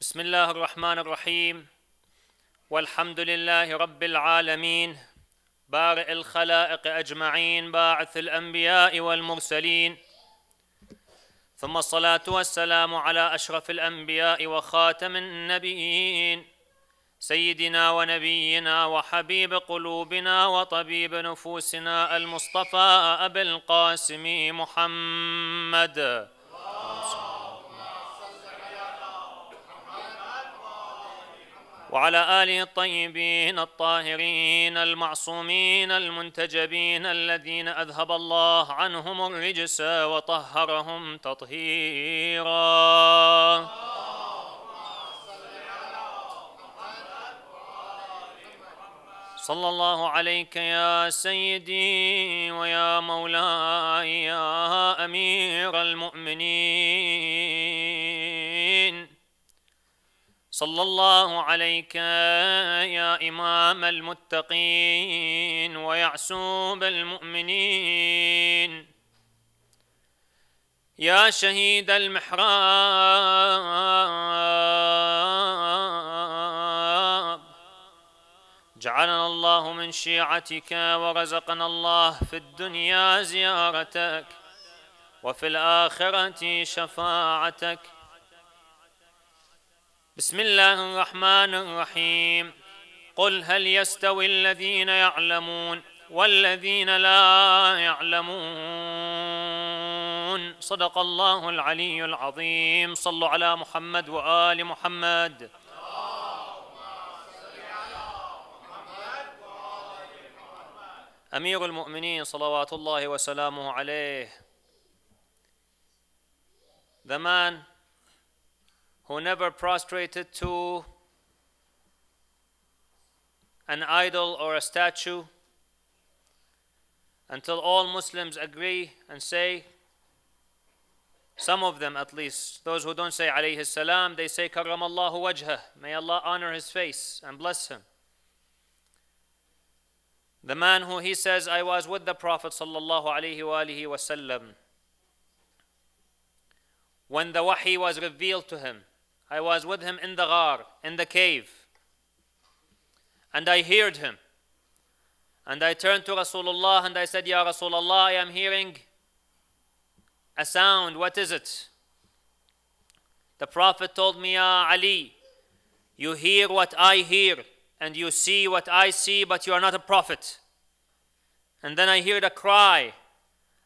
بسم الله الرحمن الرحيم والحمد لله رب العالمين بارئ الخلائق أجمعين باعث الأنبياء والمرسلين ثم الصلاة والسلام على أشرف الأنبياء وخاتم النبيين سيدنا ونبينا وحبيب قلوبنا وطبيب نفوسنا المصطفى أبي القاسم محمد وعلى آله الطيبين الطاهرين المعصومين المنتجبين الذين أذهب الله عنهم الرجس وطهرهم تطهيرا صلى الله عليك يا سيدي ويا مولاي يا أمير المؤمنين صلى الله عليك يا إمام المتقين ويعسوب المؤمنين يا شهيد المحراب جعلنا الله من شيعتك ورزقنا الله في الدنيا زيارتك وفي الآخرة شفاعتك بسم الله الرحمن الرحيم قل هل يستوي الذين يعلمون والذين لا يعلمون صدق الله العلي العظيم صلوا على محمد وآل محمد أمير المؤمنين صلوات الله وسلامه عليه ذمان who never prostrated to an idol or a statue until all Muslims agree and say, some of them at least, those who don't say alayhi salam, they say Allahu wajha, may Allah honor his face and bless him. The man who he says, I was with the Prophet sallallahu alayhi wa alihi wasallam when the wahi was revealed to him. I was with him in the ghar, in the cave. And I heard him. And I turned to Rasulullah and I said, Ya Rasulullah, I am hearing a sound. What is it? The Prophet told me, Ya Ali, you hear what I hear and you see what I see, but you are not a prophet. And then I heard a cry.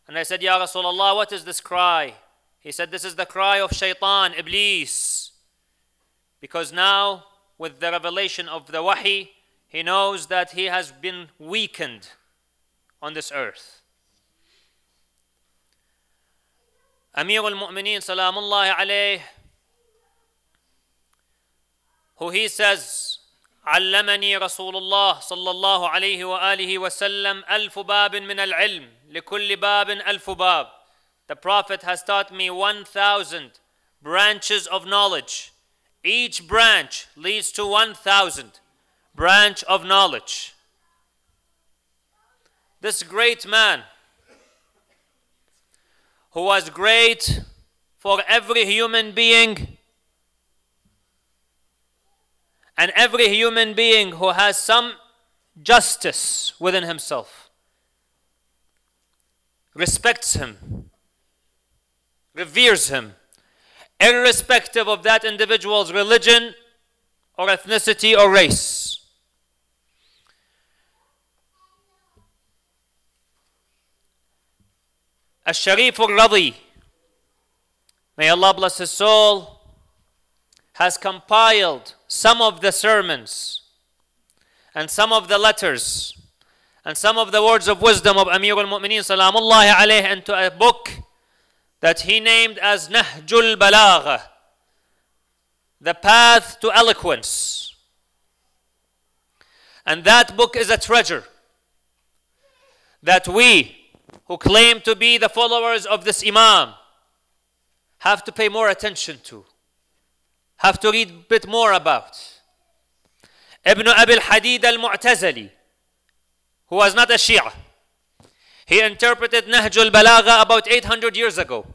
And I said, Ya Rasulullah, what is this cry? He said, This is the cry of Shaitan, Iblis. Because now, with the revelation of the Wahi, he knows that he has been weakened on this earth. Amir al Mu'mineen, salamullahi alayh, who he says, علمني رسول الله صلى الله عليه وآله وسلم ألف باب من العلم لكل باب ألف باب The Prophet has taught me 1,000 branches of knowledge each branch leads to 1,000 branch of knowledge. This great man who was great for every human being and every human being who has some justice within himself respects him reveres him irrespective of that individual's religion or ethnicity or race. Al-Sharif al-Radi, may Allah bless his soul, has compiled some of the sermons and some of the letters and some of the words of wisdom of Amir al-Mu'mineen salamullahi alayhi into a book that he named as Nahjul Balagha, the path to eloquence. And that book is a treasure that we who claim to be the followers of this Imam have to pay more attention to, have to read a bit more about. Ibn Abil Hadid al Mu'tazili, who was not a Shia, he interpreted Nahj al Balagha about 800 years ago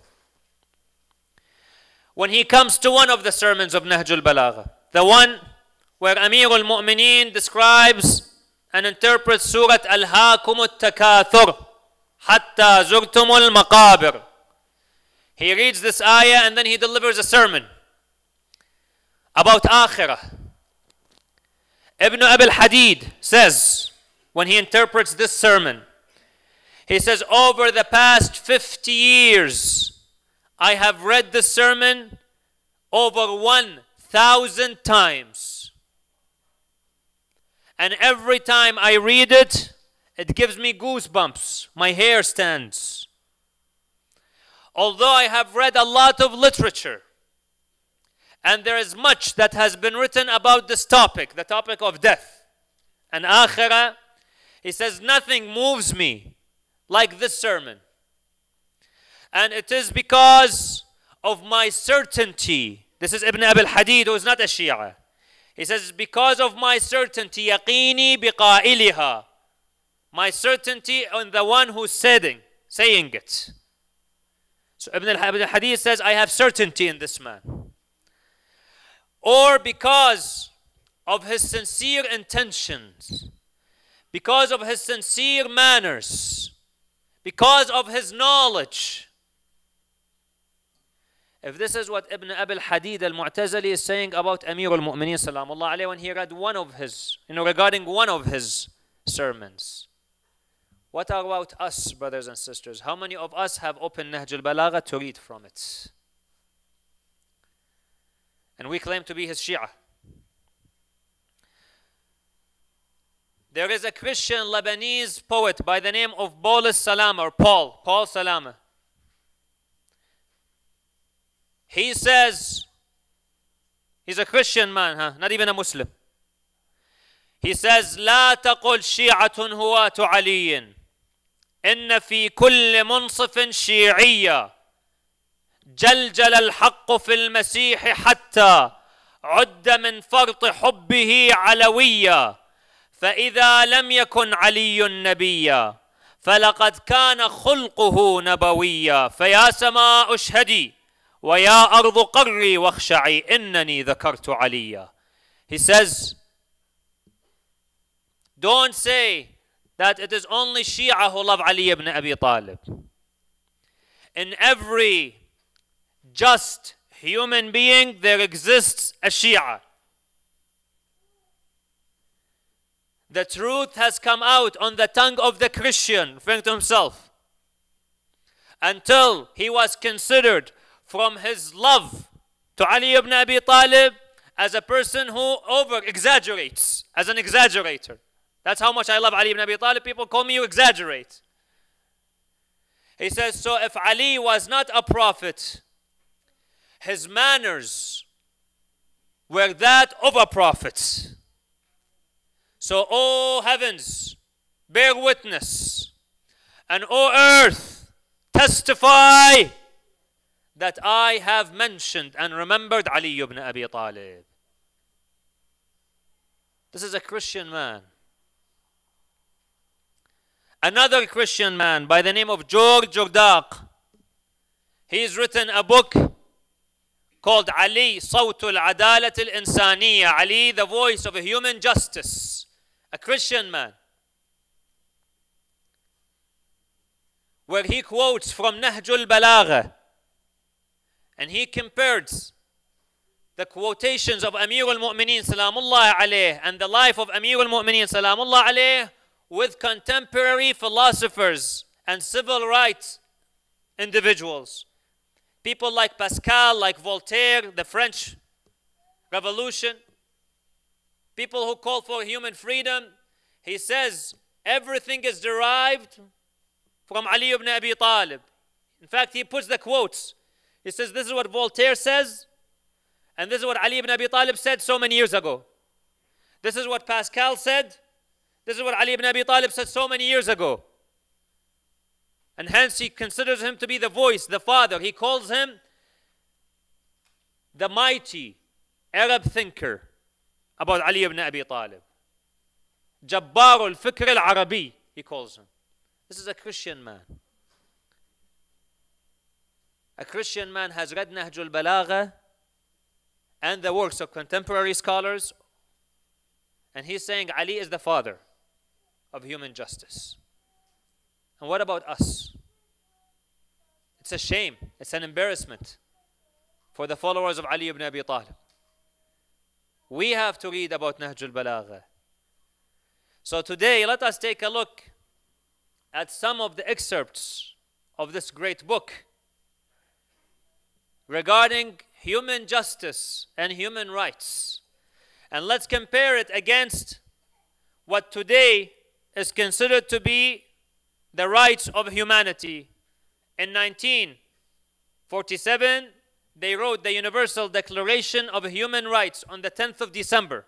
when he comes to one of the sermons of Nahjul Balagha, the one where Amir al Mu'mineen describes and interprets Surah Al Hakum al Takathur, Hatta Zurtum al Maqabir. He reads this ayah and then he delivers a sermon about Akhirah. Ibn Abil Hadid says, when he interprets this sermon, he says, Over the past 50 years, I have read the sermon over 1,000 times. And every time I read it, it gives me goosebumps. My hair stands. Although I have read a lot of literature, and there is much that has been written about this topic, the topic of death and akhirah, he says, nothing moves me like this sermon. And it is because of my certainty. This is Ibn Abil Hadid, who is not a Shia. He says, because of my certainty, yaqini biqa'iliha. My certainty on the one who's saying, saying it. So Ibn al-Hadith says, I have certainty in this man. Or because of his sincere intentions, because of his sincere manners, because of his knowledge, if this is what Ibn Abil Hadid al-Mu'tazili is saying about Amir al-Mu'mineen salamullah alayhi when he read one of his, you know, regarding one of his sermons. What about us, brothers and sisters? How many of us have opened Nahj al-Balagha to read from it? And we claim to be his Shia. There is a Christian Lebanese poet by the name of Bolus Salama or Paul, Paul Salama. He says, he's a Christian man, huh? not even a Muslim. He says, لا تقل شيعة هواة علي إن في كل منصف شيعية جلجل الحق في المسيح حتى عد من فرط حبه علويا فإذا لم يكن علي نبيا فلقد كان خلقه نبويا فيا سماء اشهدي وَيَا أَرْضُ قَرِّي وَاخْشَعِي إِنَّنِي ذَكَرْتُ عَلِيًّا He says, don't say that it is only Shia who love Ali ibn Abi Talib. In every just human being, there exists a Shia. The truth has come out on the tongue of the Christian, referring to himself, until he was considered from his love to Ali ibn Abi Talib as a person who over exaggerates, as an exaggerator. That's how much I love Ali ibn Abi Talib. People call me you exaggerate. He says, So if Ali was not a prophet, his manners were that of a prophet. So, O heavens, bear witness, and O earth, testify that I have mentioned and remembered Ali ibn Abi Talib. This is a Christian man. Another Christian man by the name of George Jordaq. He's written a book called Ali Sawtul Adalat al Insaniya, Ali, the voice of human justice. A Christian man. Where he quotes from Nahjul Balagha and he compared the quotations of Amir al-Mu'mineen salamullah alayh and the life of Amir al-Mu'mineen salamullah alayh with contemporary philosophers and civil rights individuals. People like Pascal, like Voltaire, the French Revolution, people who call for human freedom. He says everything is derived from Ali ibn Abi Talib. In fact, he puts the quotes he says, This is what Voltaire says, and this is what Ali ibn Abi Talib said so many years ago. This is what Pascal said, this is what Ali ibn Abi Talib said so many years ago. And hence he considers him to be the voice, the father. He calls him the mighty Arab thinker about Ali ibn Abi Talib. Jabbar al-Fikr al-Arabi, he calls him. This is a Christian man a Christian man has read Nahjul Balagha and the works of contemporary scholars, and he's saying Ali is the father of human justice. And what about us? It's a shame, it's an embarrassment for the followers of Ali ibn Abi Talib. We have to read about Nahjul Balagha. So today, let us take a look at some of the excerpts of this great book regarding human justice and human rights. And let's compare it against what today is considered to be the rights of humanity. In 1947, they wrote the Universal Declaration of Human Rights on the 10th of December,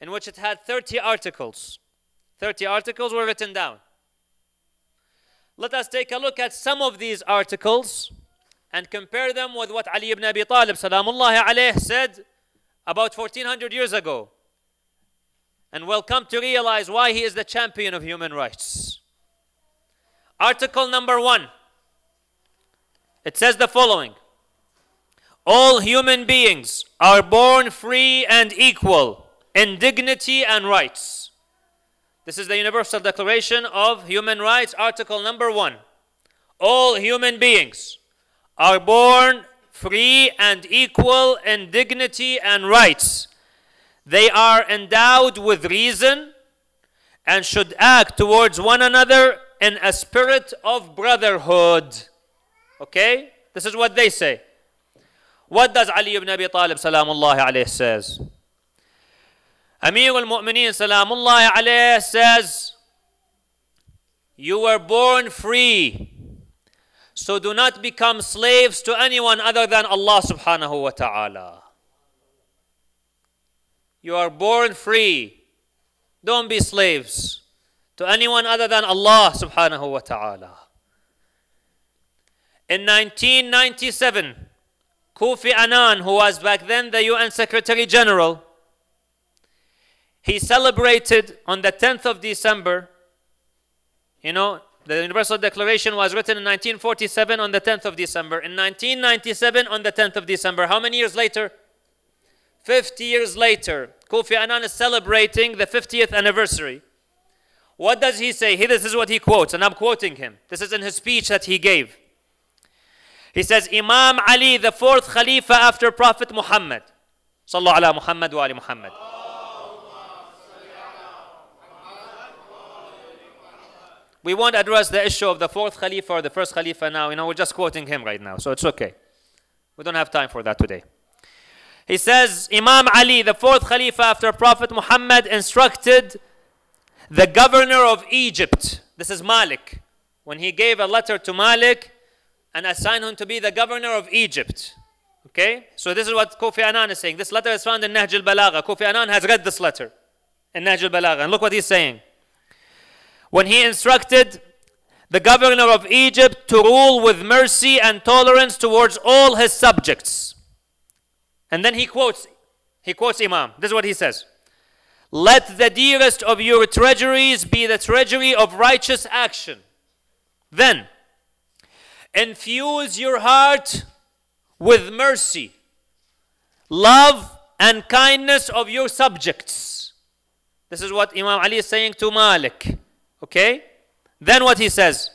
in which it had 30 articles. 30 articles were written down. Let us take a look at some of these articles and compare them with what Ali ibn Abi Talib salamullah alayh said about 1400 years ago and will come to realize why he is the champion of human rights. Article number one it says the following All human beings are born free and equal in dignity and rights. This is the Universal Declaration of Human Rights, Article number one. All human beings are born free and equal in dignity and rights. They are endowed with reason and should act towards one another in a spirit of brotherhood. Okay? This is what they say. What does Ali ibn Abi Talib salamullah alayhi says? Amir al-Mu'mineen salamullah alayhi says, You were born free so do not become slaves to anyone other than Allah subhanahu wa ta'ala. You are born free. Don't be slaves to anyone other than Allah subhanahu wa ta'ala. In 1997, Kofi Annan, who was back then the UN Secretary General, he celebrated on the 10th of December, you know, the Universal Declaration was written in 1947 on the 10th of December. In 1997 on the 10th of December. How many years later? 50 years later. Kofi Annan is celebrating the 50th anniversary. What does he say? He, this is what he quotes, and I'm quoting him. This is in his speech that he gave. He says, Imam Ali, the fourth Khalifa after Prophet Muhammad. Sallallahu ala Muhammad wa ali Muhammad. We won't address the issue of the fourth Khalifa or the first Khalifa now. You know, we're just quoting him right now, so it's okay. We don't have time for that today. He says, Imam Ali, the fourth Khalifa after Prophet Muhammad, instructed the governor of Egypt. This is Malik. When he gave a letter to Malik and assigned him to be the governor of Egypt. Okay? So this is what Kofi Annan is saying. This letter is found in Nahj al-Balagha. Kofi Annan has read this letter in Nahj al-Balagha. And look what he's saying when he instructed the governor of Egypt to rule with mercy and tolerance towards all his subjects. And then he quotes, he quotes Imam. This is what he says. Let the dearest of your treasuries be the treasury of righteous action. Then, infuse your heart with mercy, love, and kindness of your subjects. This is what Imam Ali is saying to Malik. Okay? Then what he says?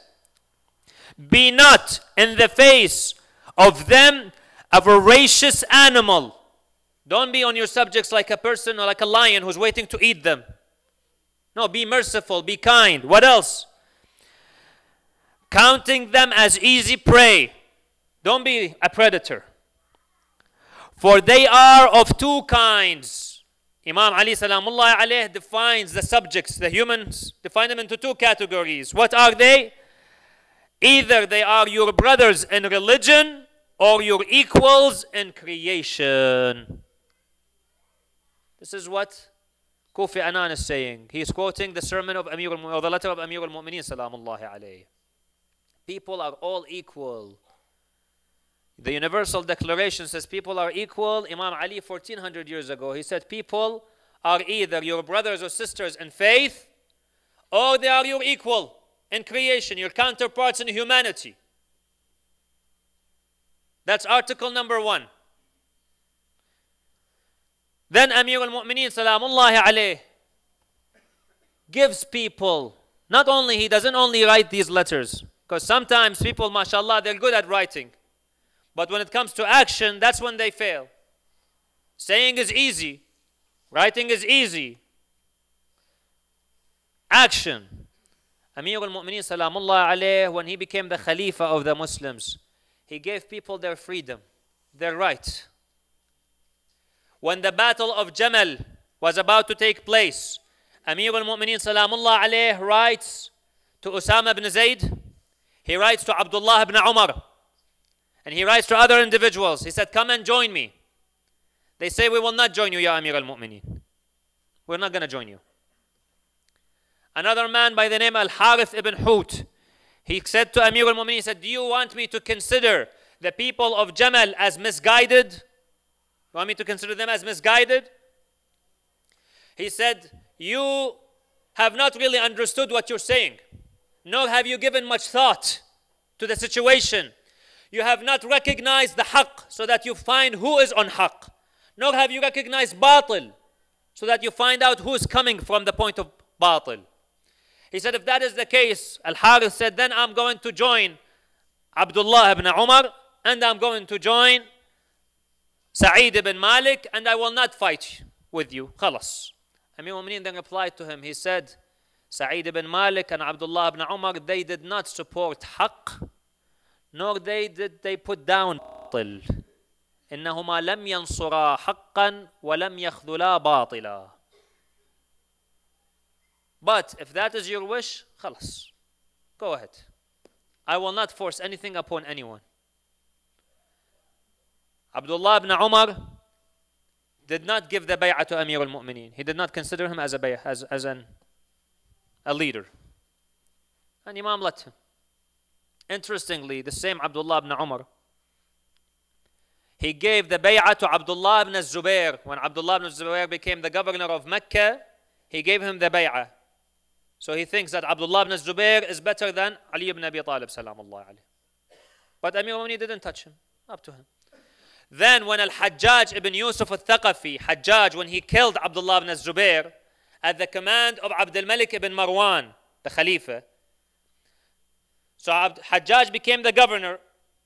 Be not in the face of them a voracious animal. Don't be on your subjects like a person or like a lion who's waiting to eat them. No, be merciful, be kind. What else? Counting them as easy prey. Don't be a predator. For they are of two kinds Imam Ali Salamullah alayh defines the subjects, the humans, define them into two categories. What are they? Either they are your brothers in religion or your equals in creation. This is what Kufi Annan is saying. He is quoting the sermon of Amir or the letter of Amir al-Mu'mineen Salamullah alayh. People are all equal. The Universal Declaration says people are equal. Imam Ali, 1400 years ago, he said people are either your brothers or sisters in faith or they are your equal in creation, your counterparts in humanity. That's article number one. Then Amir al-Mu'mineen salamullahi alayh gives people, not only, he doesn't only write these letters, because sometimes people, mashallah, they're good at writing. But when it comes to action, that's when they fail. Saying is easy, writing is easy. Action. Amir al Mu'mineen, salamullah alayh, when he became the Khalifa of the Muslims, he gave people their freedom, their rights. When the Battle of Jamal was about to take place, Amir al Mu'mineen, salamullah alayh, writes to Usama ibn Zayd, he writes to Abdullah ibn Umar. And he writes to other individuals. He said, Come and join me. They say, We will not join you, Ya Amir al Mu'mineen. We're not going to join you. Another man by the name Al Harith ibn Hut, he said to Amir al Mu'mineen, He said, Do you want me to consider the people of Jamal as misguided? You want me to consider them as misguided? He said, You have not really understood what you're saying, nor have you given much thought to the situation. You have not recognized the haqq so that you find who is on haqq. Nor have you recognized batil so that you find out who is coming from the point of batil. He said, if that is the case, Al-Harith said, then I'm going to join Abdullah ibn Umar and I'm going to join Sa'id ibn Malik and I will not fight with you. خلاص. Amir Mu'mineen then replied to him. He said, Sa'id ibn Malik and Abdullah ibn Umar, they did not support Haqq nor they did they put down باطل إنهما لم ينصرا حقا ولم يخذلا باطلا But if that is your wish, خلص. Go ahead. I will not force anything upon anyone. Abdullah ibn Umar did not give the bay'ah to Amir al-Mu'mineen. He did not consider him as a bay'ah, as, as an, a leader. And Imam let him. Interestingly, the same Abdullah ibn Umar, he gave the bay'ah to Abdullah ibn Zubair. When Abdullah ibn Zubair became the governor of Mecca, he gave him the bay'ah. So he thinks that Abdullah ibn Zubair is better than Ali ibn Abi Talib, salamullah But Amir al didn't touch him, up to him. Then when Al-Hajjaj ibn Yusuf al-Thaqafi, Hajjaj, when he killed Abdullah ibn Zubair, at the command of Abdul Malik ibn Marwan, the Khalifa, so Hajjaj became the governor.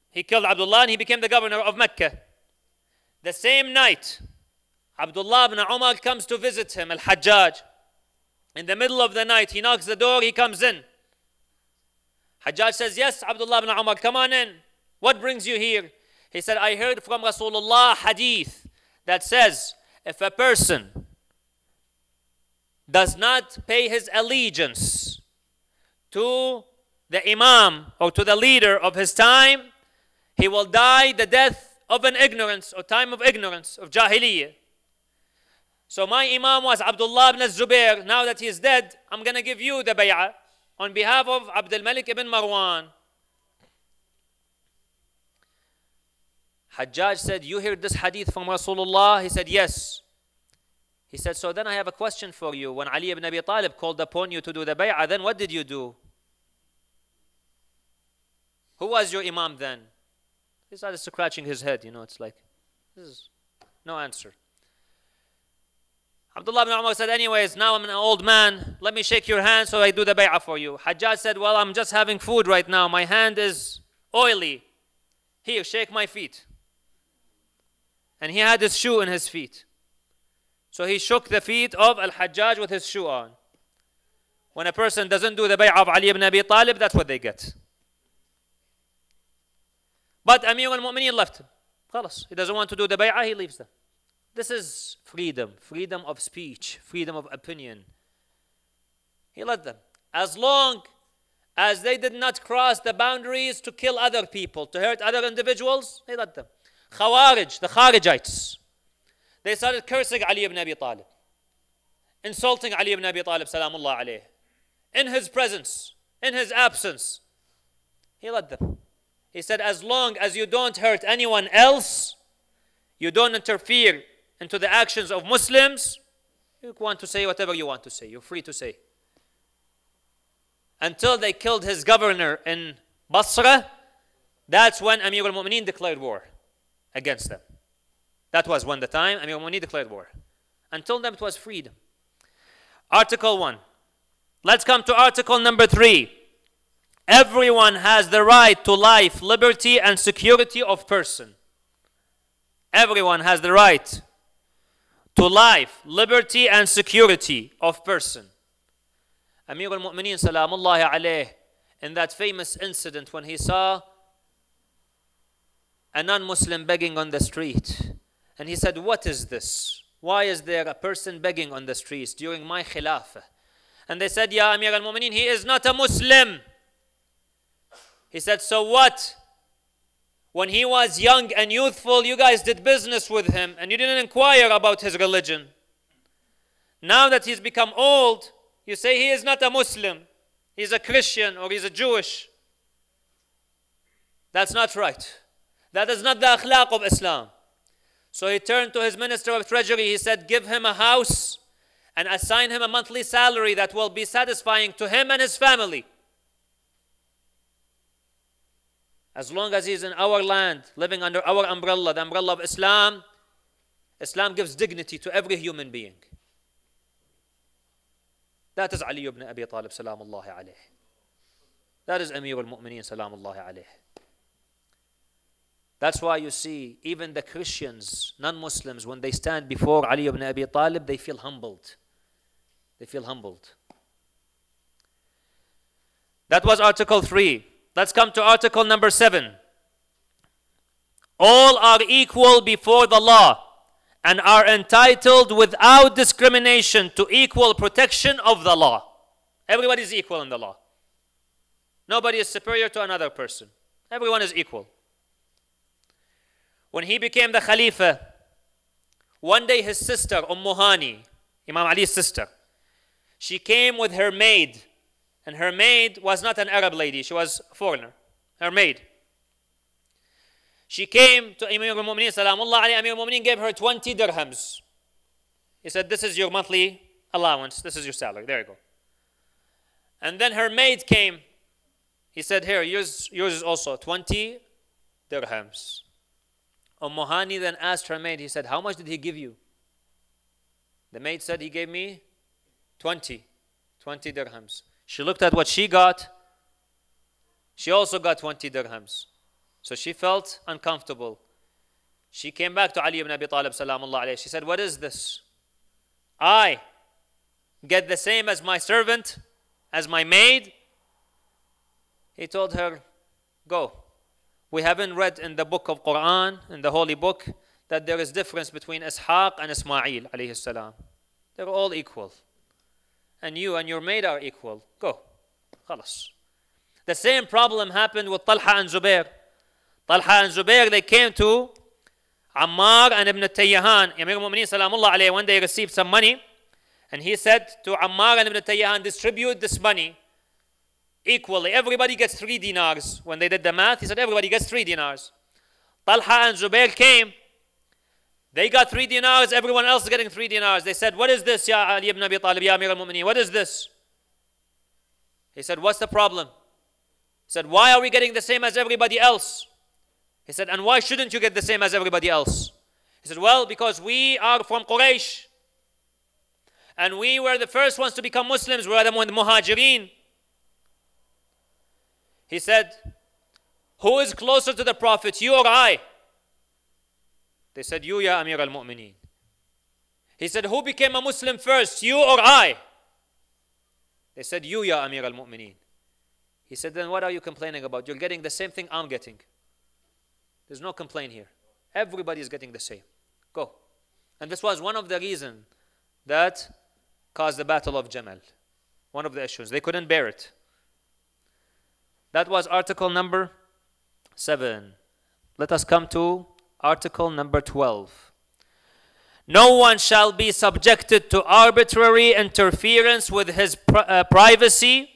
He killed Abdullah and he became the governor of Mecca. The same night, Abdullah ibn Umar comes to visit him, Al Hajjaj. In the middle of the night, he knocks the door, he comes in. Hajjaj says, Yes, Abdullah ibn Umar, come on in. What brings you here? He said, I heard from Rasulullah hadith that says, if a person does not pay his allegiance to the imam or to the leader of his time, he will die the death of an ignorance or time of ignorance, of jahiliyyah. So my imam was Abdullah ibn Zubair. Now that he is dead, I'm going to give you the bay'ah on behalf of Abdul Malik ibn Marwan. Hajjaj said, You heard this hadith from Rasulullah? He said, Yes. He said, So then I have a question for you. When Ali ibn Abi Talib called upon you to do the bay'ah, then what did you do? Who was your imam then? He started scratching his head, you know, it's like, this is no answer. Abdullah ibn Umar said, anyways, now I'm an old man. Let me shake your hand so I do the bay'ah for you. Hajjaj said, well, I'm just having food right now. My hand is oily. Here, shake my feet. And he had his shoe in his feet. So he shook the feet of Al-Hajjaj with his shoe on. When a person doesn't do the bay'ah of Ali ibn Abi Talib, that's what they get. But Amir al-Mu'mineen left him. Khalas. He doesn't want to do the bay'ah, he leaves them. This is freedom, freedom of speech, freedom of opinion. He let them. As long as they did not cross the boundaries to kill other people, to hurt other individuals, he let them. Khawarij, the Kharijites, they started cursing Ali ibn Abi Talib, insulting Ali ibn Abi Talib, salamullah alayhi, in his presence, in his absence. He let them. He said, as long as you don't hurt anyone else, you don't interfere into the actions of Muslims, you want to say whatever you want to say. You're free to say. Until they killed his governor in Basra, that's when Amir al-Mu'mineen declared war against them. That was when the time Amir al-Mu'mineen declared war. Until then, it was freedom. Article 1. Let's come to article number 3. Everyone has the right to life, liberty, and security of person. Everyone has the right to life, liberty, and security of person. Amir al-Mu'mineen salamullahi alayh in that famous incident when he saw a non-Muslim begging on the street and he said, what is this? Why is there a person begging on the streets during my khilafah? And they said, Ya Amir al-Mu'mineen, he is not a Muslim. He said, So what? When he was young and youthful, you guys did business with him and you didn't inquire about his religion. Now that he's become old, you say he is not a Muslim, he's a Christian or he's a Jewish. That's not right. That is not the akhlaq of Islam. So he turned to his minister of treasury. He said, Give him a house and assign him a monthly salary that will be satisfying to him and his family. As long as he's in our land, living under our umbrella, the umbrella of Islam, Islam gives dignity to every human being. That is Ali ibn Abi Talib, salamullahi alayh. That is Amir al-Mu'mineen, salamullahi alayh. That's why you see, even the Christians, non-Muslims, when they stand before Ali ibn Abi Talib, they feel humbled. They feel humbled. That was Article 3. Let's come to article number seven. All are equal before the law and are entitled without discrimination to equal protection of the law. Everybody is equal in the law. Nobody is superior to another person. Everyone is equal. When he became the Khalifa, one day his sister, Ummuhani, Hani, Imam Ali's sister, she came with her maid and her maid was not an Arab lady, she was a foreigner, her maid. She came to Amir al-Mu'mineen, salamullah alayhi, Amir al-Mu'mineen gave her 20 dirhams. He said, this is your monthly allowance, this is your salary, there you go. And then her maid came. He said, here, yours, yours is also 20 dirhams. Umm then asked her maid, he said, how much did he give you? The maid said, he gave me 20, 20 dirhams. She looked at what she got. She also got 20 dirhams. So she felt uncomfortable. She came back to Ali ibn Abi Talib alayhi. She said, what is this? I get the same as my servant, as my maid? He told her, go. We haven't read in the book of Quran, in the holy book, that there is difference between Ishaq and Ismail They're all equal and you and your maid are equal. Go. خلاص. The same problem happened with Talha and Zubair. Talha and Zubair, they came to Ammar and Ibn Tayyahan. Amir al-Mu'mineen salamullah alayhi, When they received some money and he said to Ammar and Ibn Tayyahan, distribute this money equally. Everybody gets three dinars. When they did the math, he said everybody gets three dinars. Talha and Zubair came they got three dinars, everyone else is getting three dinars. They said, What is this, Ya Ali ibn Abi Talib, Ya Amir al Mu'mineen? What is this? He said, What's the problem? He said, Why are we getting the same as everybody else? He said, And why shouldn't you get the same as everybody else? He said, Well, because we are from Quraysh. And we were the first ones to become Muslims. We were the Muhajirin. He said, Who is closer to the Prophet, you or I? They said, You, Ya Amir al Mu'mineen. He said, Who became a Muslim first, you or I? They said, You, Ya Amir al Mu'mineen. He said, Then what are you complaining about? You're getting the same thing I'm getting. There's no complaint here. Everybody is getting the same. Go. And this was one of the reasons that caused the Battle of Jamal. One of the issues. They couldn't bear it. That was article number seven. Let us come to Article number 12. No one shall be subjected to arbitrary interference with his uh, privacy,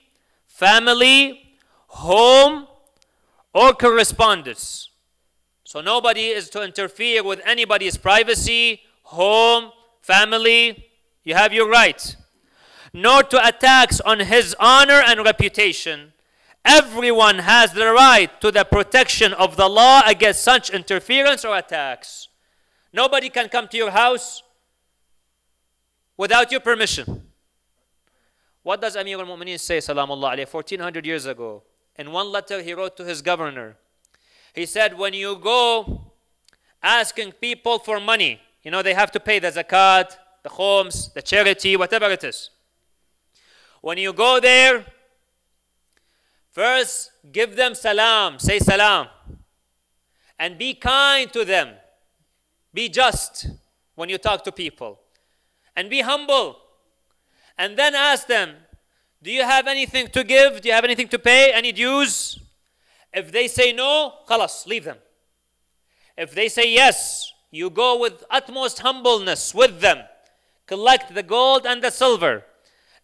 family, home, or correspondence. So nobody is to interfere with anybody's privacy, home, family. You have your rights, Nor to attacks on his honor and reputation. Everyone has the right to the protection of the law against such interference or attacks. Nobody can come to your house without your permission. What does Amir al-Mu'mineen say, salamullah 1400 years ago? In one letter he wrote to his governor. He said, when you go asking people for money, you know, they have to pay the zakat, the homes, the charity, whatever it is. When you go there, First, give them salam, say salam. And be kind to them. Be just when you talk to people. And be humble. And then ask them, do you have anything to give? Do you have anything to pay? Any dues? If they say no, khalas, leave them. If they say yes, you go with utmost humbleness with them. Collect the gold and the silver.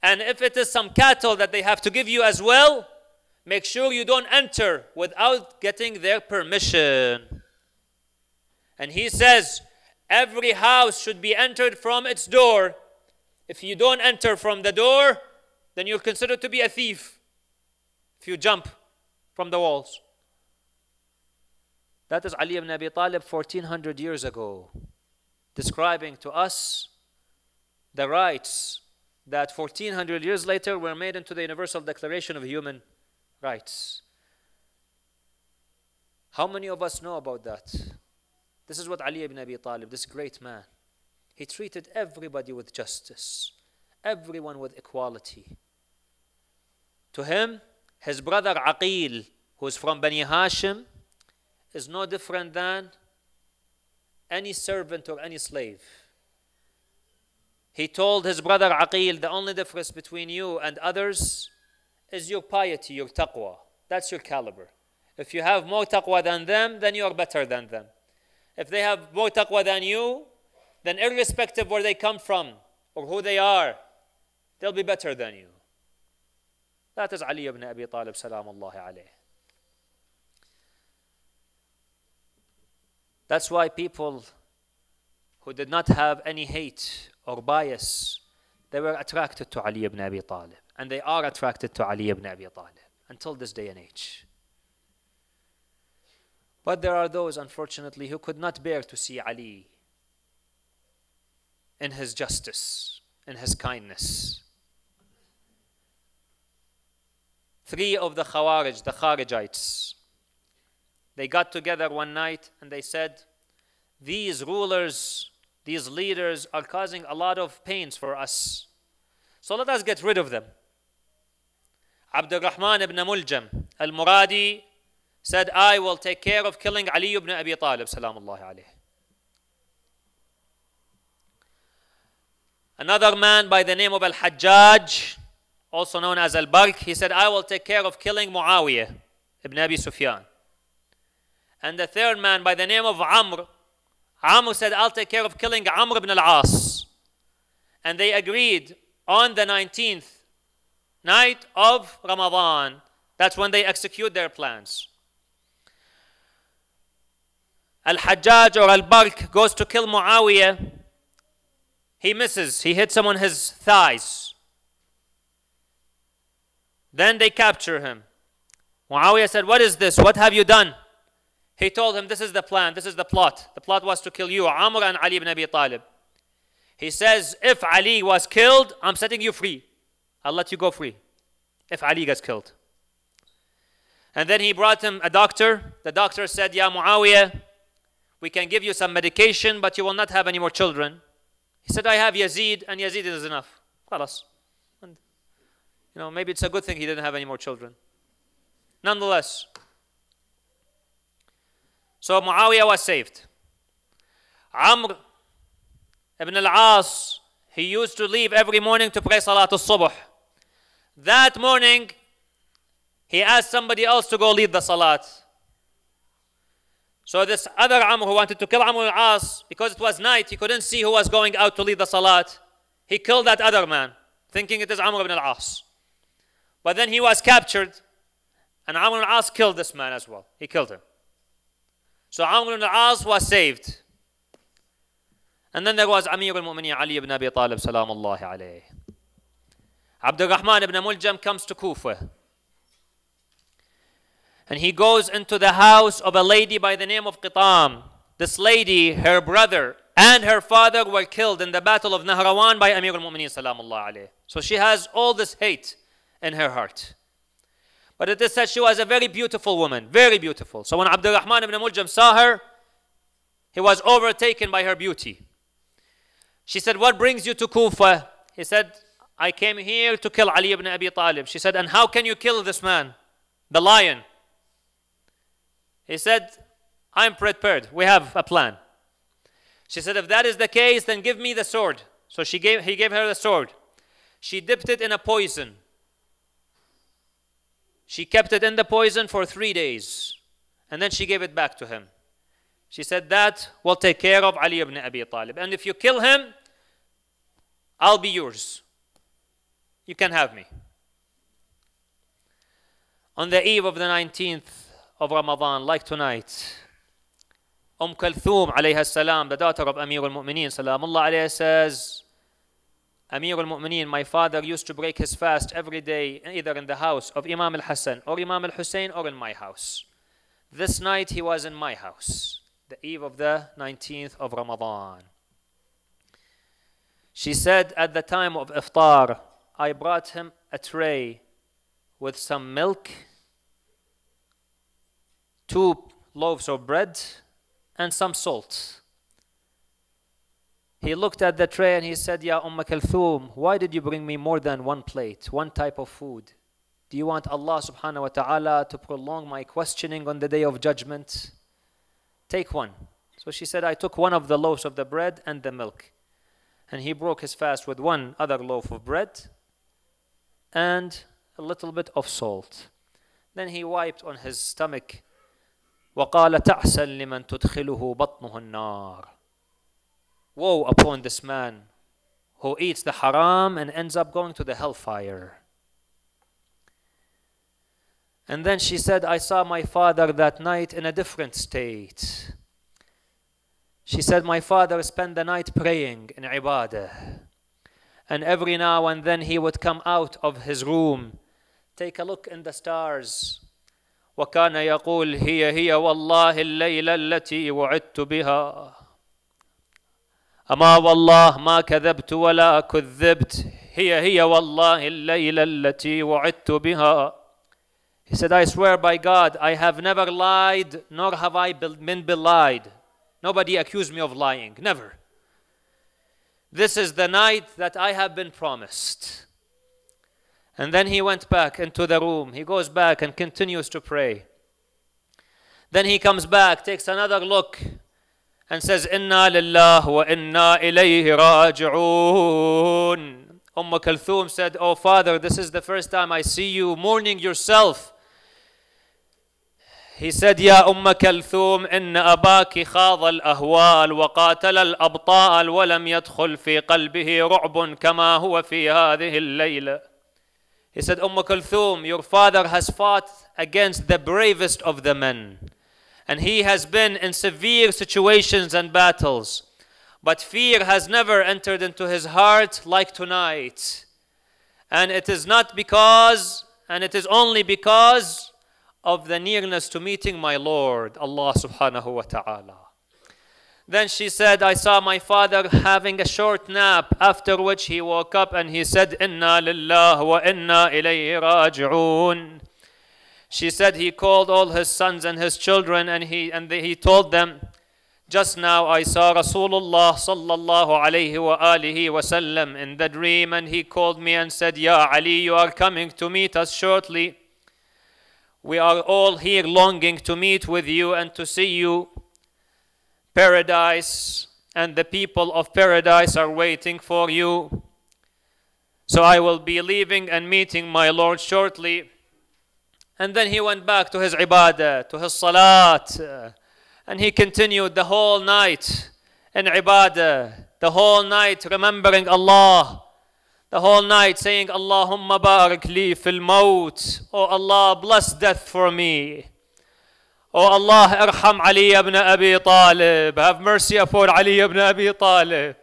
And if it is some cattle that they have to give you as well, Make sure you don't enter without getting their permission. And he says, Every house should be entered from its door. If you don't enter from the door, then you're considered to be a thief if you jump from the walls. That is Ali ibn Abi Talib 1400 years ago, describing to us the rights that 1400 years later were made into the Universal Declaration of Human rights. How many of us know about that? This is what Ali ibn Abi Talib, this great man, he treated everybody with justice, everyone with equality. To him, his brother Aqil, who's from Bani Hashim, is no different than any servant or any slave. He told his brother Aqil, the only difference between you and others is your piety, your taqwa. That's your caliber. If you have more taqwa than them, then you are better than them. If they have more taqwa than you, then irrespective where they come from or who they are, they'll be better than you. That is Ali ibn Abi Talib, salam Allah That's why people who did not have any hate or bias, they were attracted to Ali ibn Abi Talib and they are attracted to Ali ibn Abi Talib until this day and age. But there are those, unfortunately, who could not bear to see Ali in his justice, in his kindness. Three of the Khawarij, the Kharijites, they got together one night and they said, These rulers, these leaders are causing a lot of pains for us. So let us get rid of them. Abdul Rahman ibn Muljam al-Muradi said, I will take care of killing Ali ibn Abi Talib, salamullahi alayhi. Another man by the name of al-Hajjaj, also known as al-Bark, he said, I will take care of killing Muawiyah ibn Abi Sufyan. And the third man by the name of Amr, Amr said, I'll take care of killing Amr ibn al-As. And they agreed on the 19th night of Ramadan. That's when they execute their plans. Al Hajjaj or Al Balk goes to kill Muawiyah. He misses, he hits him on his thighs. Then they capture him. Muawiyah said, What is this? What have you done? He told him, This is the plan, this is the plot. The plot was to kill you, Amr and Ali ibn Abi Talib. He says, If Ali was killed, I'm setting you free. I'll let you go free if Ali gets killed. And then he brought him a doctor. The doctor said, Ya Muawiyah, we can give you some medication, but you will not have any more children. He said, I have Yazid, and Yazid is enough. Khalas. And, you know, maybe it's a good thing he didn't have any more children. Nonetheless, so Muawiyah was saved. Amr ibn al-As, he used to leave every morning to pray Salatul Subh. That morning, he asked somebody else to go lead the salat. So this other Amr who wanted to kill Amr al-As, because it was night, he couldn't see who was going out to lead the salat. He killed that other man, thinking it is Amr ibn al-As. But then he was captured, and Amr al-As killed this man as well. He killed him. So Amr ibn al-As was saved. And then there was Amir al-Mu'mineen Ali ibn Abi Talib, salamullahi alayhi. Rahman ibn Muljam comes to Kufa. And he goes into the house of a lady by the name of Qitam. This lady, her brother, and her father were killed in the battle of Nahrawan by Amir al-Mu'mineen So she has all this hate in her heart. But it is said she was a very beautiful woman, very beautiful. So when Rahman ibn Muljam saw her, he was overtaken by her beauty. She said, what brings you to Kufa? He said, I came here to kill Ali ibn Abi Talib. She said, And how can you kill this man, the lion? He said, I'm prepared. We have a plan. She said, If that is the case, then give me the sword. So she gave, he gave her the sword. She dipped it in a poison. She kept it in the poison for three days. And then she gave it back to him. She said, That will take care of Ali ibn Abi Talib. And if you kill him, I'll be yours you can have me. On the eve of the 19th of Ramadan, like tonight, Umm Kalthum alayha salam, the daughter of Amir al-Mu'mineen says, Amir al-Mu'mineen, my father used to break his fast every day either in the house of Imam al-Hassan or Imam al-Hussein or in my house. This night he was in my house, the eve of the 19th of Ramadan. She said at the time of iftar, I brought him a tray with some milk, two loaves of bread, and some salt. He looked at the tray and he said, Ya umma Kalthum, why did you bring me more than one plate, one type of food? Do you want Allah subhanahu wa ta'ala to prolong my questioning on the day of judgment? Take one. So she said, I took one of the loaves of the bread and the milk. And he broke his fast with one other loaf of bread and a little bit of salt. Then he wiped on his stomach. وقال تعسا لمن تدخله بطنه النار. Woe upon this man who eats the haram and ends up going to the hellfire. And then she said, I saw my father that night in a different state. She said, My father spent the night praying in ibadah. And every now and then he would come out of his room, take a look in the stars. وكان يقول هي هي والله الليلة التي وعدت بها أما والله ما كذبت ولا كذبت هي هي والله الليلة التي وعدت بها He said, I swear by God, I have never lied, nor have I been belied. Nobody accused me of lying, never. This is the night that I have been promised. And then he went back into the room. He goes back and continues to pray. Then he comes back, takes another look, and says, Inna lillah wa inna ilayhi raji'un. Umm Kalthum said, Oh, father, this is the first time I see you mourning yourself said, يا أم كلثوم إن أباك خاض الأهوال وقاتل الأبطال ولم يدخل في قلبه رعب كما هو في هذه الليلة said, أم كلثوم your father has fought against the bravest of the men and he has been in severe situations and battles but fear has never entered into his heart like tonight and it is not because and it is only because of the nearness to meeting my Lord, Allah subhanahu wa ta'ala. Then she said, I saw my father having a short nap, after which he woke up and he said, Inna lillah wa inna ilayhi rajoon.'" She said he called all his sons and his children and he, and he told them, Just now I saw Rasulullah sallallahu alayhi wa alihi wasallam in the dream and he called me and said, Ya Ali, you are coming to meet us shortly. We are all here longing to meet with you and to see you. Paradise and the people of paradise are waiting for you. So I will be leaving and meeting my Lord shortly. And then he went back to his ibadah, to his salat. And he continued the whole night in ibadah, the whole night remembering Allah the whole night saying, Allahumma barak li fil maut. Oh Allah, bless death for me. Oh Allah, irham Ali ibn Abi Talib. Have mercy upon Ali ibn Abi Talib.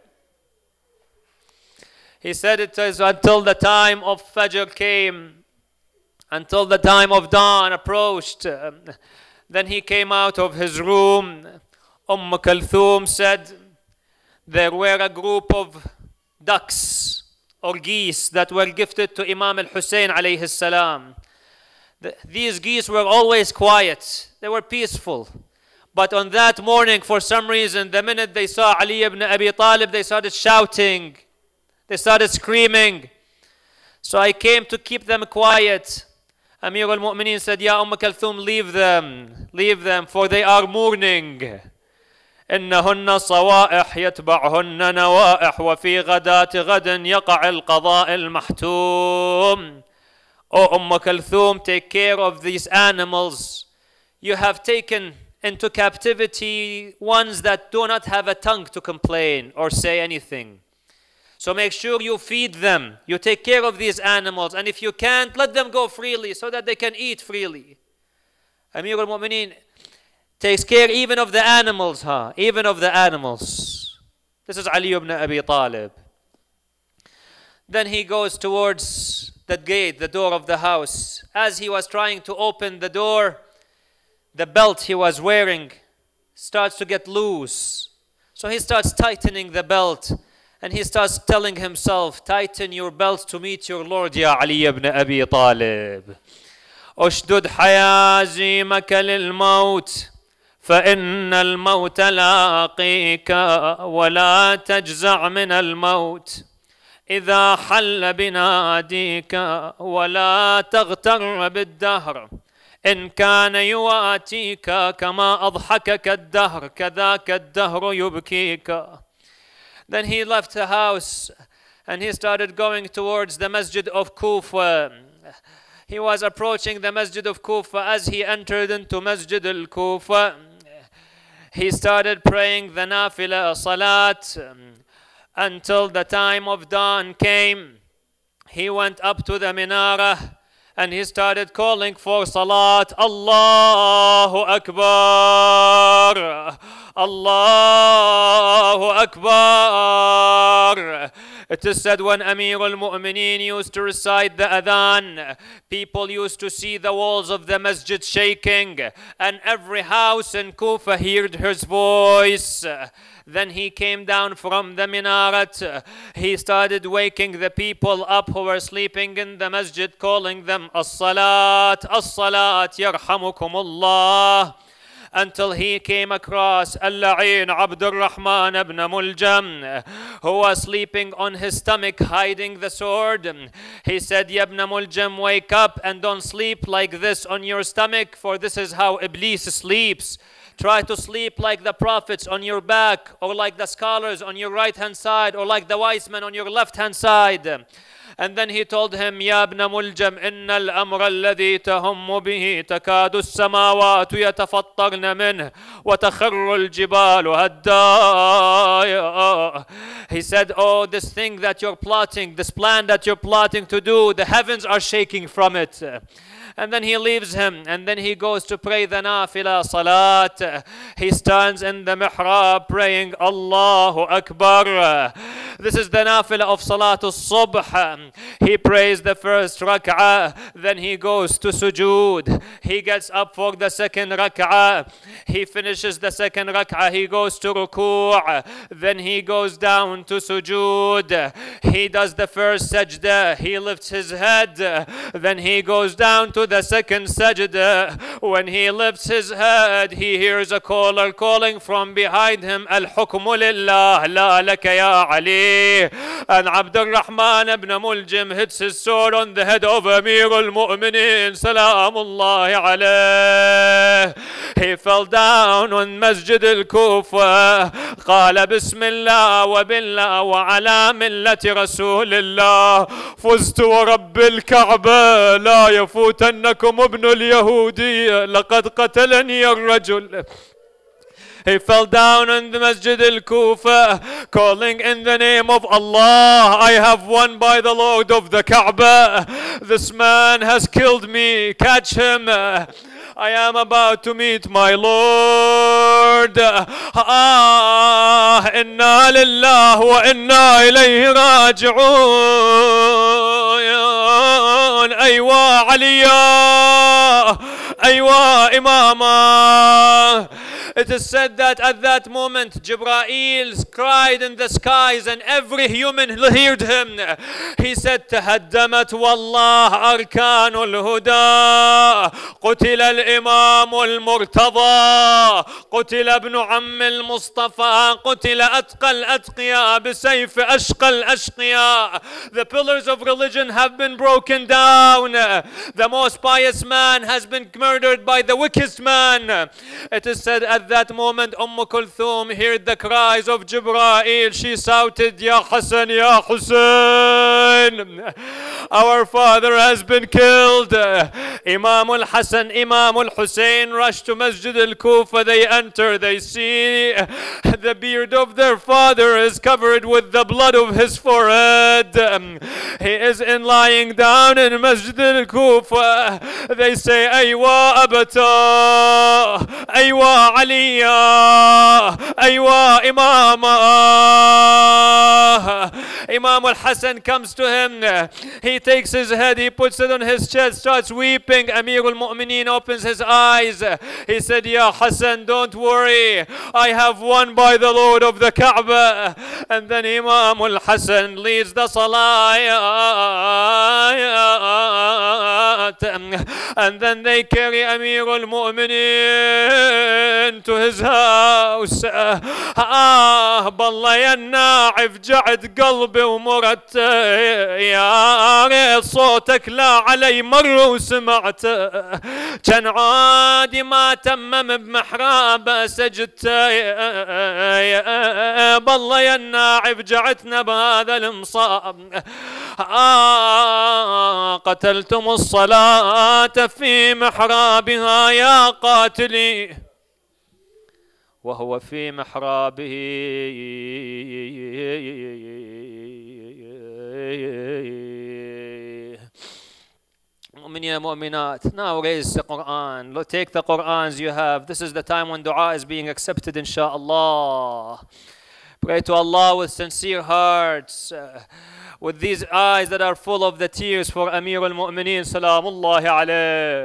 He said it is until the time of Fajr came, until the time of dawn approached. Um, then he came out of his room. Umm Kalthum said, there were a group of ducks or geese that were gifted to Imam al Hussein alayhi salam. these geese were always quiet, they were peaceful. But on that morning, for some reason, the minute they saw Ali ibn Abi Talib, they started shouting, they started screaming. So I came to keep them quiet. Amir al Mu'mineen said, Ya Umm Kalthum, leave them, leave them, for they are mourning. إنهن صوائح يتبعهن نوائح وفي غداة غد يقع القضاء المحتوم Oh أم كلثوم take care of these animals You have taken into captivity ones that do not have a tongue to complain or say anything So make sure you feed them You take care of these animals And if you can't let them go freely so that they can eat freely أمير المؤمنين takes care even of the animals, huh? Even of the animals. This is Ali ibn Abi Talib. Then he goes towards that gate, the door of the house. As he was trying to open the door, the belt he was wearing starts to get loose. So he starts tightening the belt and he starts telling himself, Tighten your belt to meet your Lord, Ya Ali ibn Abi Talib. اشدد للموت فإن الموت لاقيك ولا تجزع من الموت إذا حل بناديك ولا تغتر بالدهر إن كان يواتيك كما أضحكك الدهر كذاك الدهر يبكيك Then he left the house and he started going towards the Masjid of Kufa. He was approaching the Masjid of Kufa as he entered into Masjid al-Kufa. he started praying the nafila salat um, until the time of dawn came. He went up to the minara and he started calling for salat. Allahu Akbar. Allahu Akbar. It is said when Amir al-Mu'mineen used to recite the Adhan, people used to see the walls of the masjid shaking and every house in Kufa heard his voice. Then he came down from the minaret. He started waking the people up who were sleeping in the masjid, calling them As-Salat, As-Salat, Allah until he came across Al-La'in Abdurrahman ibn Muljam who was sleeping on his stomach hiding the sword. He said, ibn Muljam, wake up and don't sleep like this on your stomach for this is how Iblis sleeps. Try to sleep like the prophets on your back or like the scholars on your right hand side or like the wise men on your left hand side. And then he told him, يا ابن ملجم إن الأمر الذي تهم به تكاد السماوات يتفطرن منه وتخر الجبال هدايا He said, oh, this thing that you're plotting, this plan that you're plotting to do, the heavens are shaking from it. And then he leaves him and then he goes to pray the nafila salat. He stands in the mihrab praying, Allahu Akbar. This is the nafila of Salatul Subh. He prays the first rak'ah, then he goes to sujood. He gets up for the second rak'ah. He finishes the second rak'ah. He goes to ruku'. Then he goes down to sujood. He does the first sajda. He lifts his head. Then he goes down to the second sajda. When he lifts his head, he hears a caller calling from behind him, Al-Hukmu Lillah, La Laka Ya Ali. أن عبد الرحمن بن ملجم هتس السور on the head of أمير المؤمنين سلام الله عليه هي فل داون on مسجد الكوفة قال بسم الله وبالله وعلى ملة رسول الله فزت ورب الكعبة لا يفوتنكم ابن اليهودية لقد قتلني الرجل He fell down in the Masjid al-Kufa, calling in the name of Allah, I have won by the Lord of the Kaaba. This man has killed me, catch him. I am about to meet my Lord. Ah, inna lillah wa inna ilayhi raji'un. Aywa aliyah. أيوة إماما it is said that at that moment Jibrail cried in the skies and every human heard him. He said, تهدمت والله أركان الهدى قتل الإمام المرتضى قتل ابن عم المصطفى قتل أتقى الأتقياء بسيف أشقى الأشقياء The pillars of religion have been broken down. The most pious man has been murdered by the wickedest man. It is said at at that moment, Umm Kulthum heard the cries of Jibra'il. She shouted, Ya Hassan, Ya Hussein. Our father has been killed. Imam al-Hassan, Imam al-Hussein rushed to Masjid al-Kufa. They enter, they see the beard of their father is covered with the blood of his forehead. He is in lying down in Masjid al-Kufa. They say, Aywa Abata, Aywa Ali عليا أيوة إماما Imam ah, al-Hasan comes to him. He takes his head, he puts it on his chest, starts weeping. Amir al-Mu'mineen opens his eyes. He said, Ya Hassan, don't worry. I have won by the Lord of the Kaaba. And then Imam al-Hasan leads the salah. and then they carry Amir al-Mu'minin to his house. آه بالله يا الناعف جعد قلبي ومرت يا ريت صوتك لا علي مر وسمعت كان عادي ما تمم بمحرابه سجدت بالله يا الناعف جعتنا بهذا المصاب آه قتلتم الصلاة مات في محرابها يا قاتلي وهو في محرابه مؤمن يا مؤمنات now raise the Quran take the Qurans you have this is the time when dua is being accepted inshallah Pray to Allah with sincere hearts, uh, with these eyes that are full of the tears for Amir al-Mu'mineen, salamullahi alayhi.